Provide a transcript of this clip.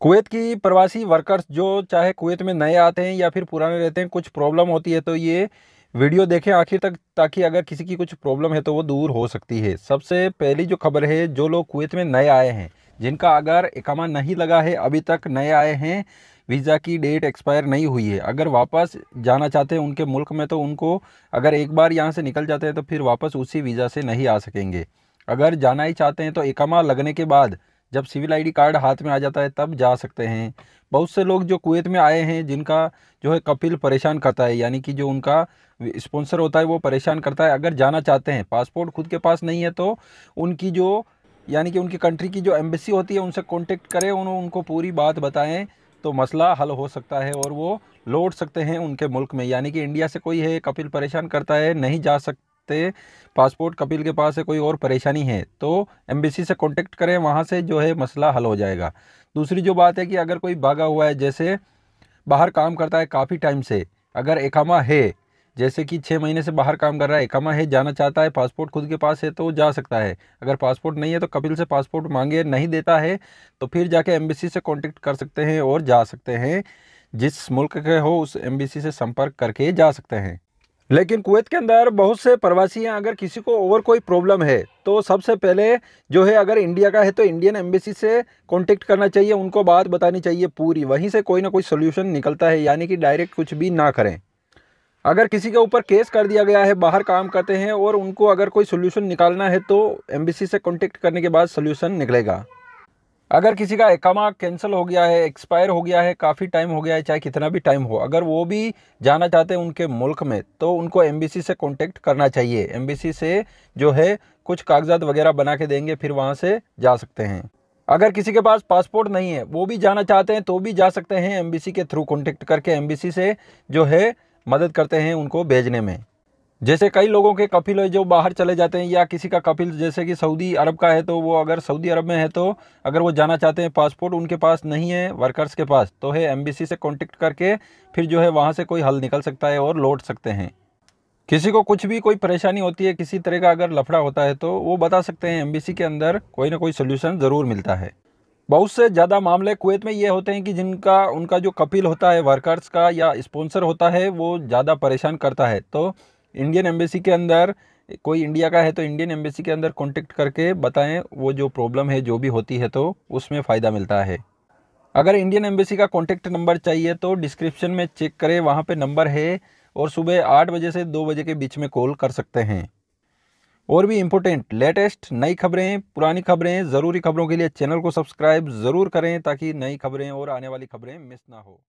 Kuwait की प्रवासी workers जो चाहे कुवैत में नए आते हैं या फिर पुराने रहते हैं कुछ प्रॉब्लम होती है तो ये वीडियो देखें आखिर तक ताकि अगर किसी की कुछ प्रॉब्लम है तो वो दूर हो सकती है सबसे पहली जो खबर है जो लोग कुवैत में नए आए हैं जिनका अगर इकामा नहीं लगा है अभी तक नए आए हैं वीज़ा की डेट एक्सपायर नहीं हुई है अगर वापस जाना चाहते हैं उनके मुल्क में तो उनको अगर एक बार यहाँ से निकल जाते हैं तो फिर वापस उसी वीज़ा से नहीं आ सकेंगे अगर जाना ही चाहते हैं तो इकामा लगने के बाद जब सिविल आईडी कार्ड हाथ में आ जाता है तब जा सकते हैं बहुत से लोग जो कुवैत में आए हैं जिनका जो है कपिल परेशान करता है यानी कि जो उनका स्पॉन्सर होता है वो परेशान करता है अगर जाना चाहते हैं पासपोर्ट खुद के पास नहीं है तो उनकी जो यानी कि उनकी कंट्री की जो एम्बेसी होती है उनसे कॉन्टेक्ट करें उन, उनको पूरी बात बताएँ तो मसला हल हो सकता है और वो लौट सकते हैं उनके मुल्क में यानी कि इंडिया से कोई है कपिल परेशान करता है नहीं जा सक सकते पासपोर्ट कपिल के पास है कोई और परेशानी है तो एम्बेसी से कॉन्टेक्ट करें वहाँ से जो है मसला हल हो जाएगा दूसरी जो बात है कि अगर कोई भागा हुआ है जैसे बाहर काम करता है काफ़ी टाइम से अगर एकामा है जैसे कि छः महीने से बाहर काम कर रहा है एकामा है जाना चाहता है पासपोर्ट खुद के पास है तो जा सकता है अगर पासपोर्ट नहीं है तो कपिल से पासपोर्ट मांगे नहीं देता है तो फिर जाके एम्बेसी से कॉन्टेक्ट कर सकते हैं और जा सकते हैं जिस मुल्क के हो उस एम्बेसी से संपर्क करके जा सकते हैं लेकिन कुवैत के अंदर बहुत से प्रवासी हैं अगर किसी को और कोई प्रॉब्लम है तो सबसे पहले जो है अगर इंडिया का है तो इंडियन एम्बेसी से कांटेक्ट करना चाहिए उनको बात बतानी चाहिए पूरी वहीं से कोई ना कोई सोल्यूशन निकलता है यानी कि डायरेक्ट कुछ भी ना करें अगर किसी के ऊपर केस कर दिया गया है बाहर काम करते हैं और उनको अगर कोई सोल्यूशन निकालना है तो एम्बेसी से कॉन्टेक्ट करने के बाद सोल्यूशन निकलेगा अगर किसी का एकामा कैंसिल हो गया है एक्सपायर हो गया है काफ़ी टाइम हो गया है चाहे कितना भी टाइम हो अगर वो भी जाना चाहते हैं उनके मुल्क में तो उनको एमबीसी से कांटेक्ट करना चाहिए एमबीसी से जो है कुछ कागजात वगैरह बना के देंगे फिर वहाँ से जा सकते हैं अगर किसी के पास पासपोर्ट नहीं है वो भी जाना चाहते हैं तो भी जा सकते हैं एम के थ्रू कॉन्टेक्ट करके एम से जो है मदद करते हैं उनको भेजने में जैसे कई लोगों के कफिल है जो बाहर चले जाते हैं या किसी का कफिल जैसे कि सऊदी अरब का है तो वो अगर सऊदी अरब में है तो अगर वो जाना चाहते हैं पासपोर्ट उनके पास नहीं है वर्कर्स के पास तो है एमबीसी से कॉन्टेक्ट करके फिर जो है वहाँ से कोई हल निकल सकता है और लौट सकते हैं किसी को कुछ भी कोई परेशानी होती है किसी तरह का अगर लफड़ा होता है तो वो बता सकते हैं एमबीसी के अंदर कोई ना कोई सोल्यूशन ज़रूर मिलता है बहुत से ज़्यादा मामले कुवैत में ये होते हैं कि जिनका उनका जो कपिल होता है वर्कर्स का या स्पॉन्सर होता है वो ज़्यादा परेशान करता है तो इंडियन एम्बेसी के अंदर कोई इंडिया का है तो इंडियन एम्बेसी के अंदर कॉन्टेक्ट करके बताएं वो जो प्रॉब्लम है जो भी होती है तो उसमें फ़ायदा मिलता है अगर इंडियन एम्बेसी का कॉन्टैक्ट नंबर चाहिए तो डिस्क्रिप्शन में चेक करें वहाँ पर नंबर है और सुबह आठ बजे से दो बजे के बीच में कॉल कर सकते हैं और भी इम्पोर्टेंट लेटेस्ट नई खबरें पुरानी खबरें ज़रूरी खबरों के लिए चैनल को सब्सक्राइब ज़रूर करें ताकि नई खबरें और आने वाली खबरें मिस ना हो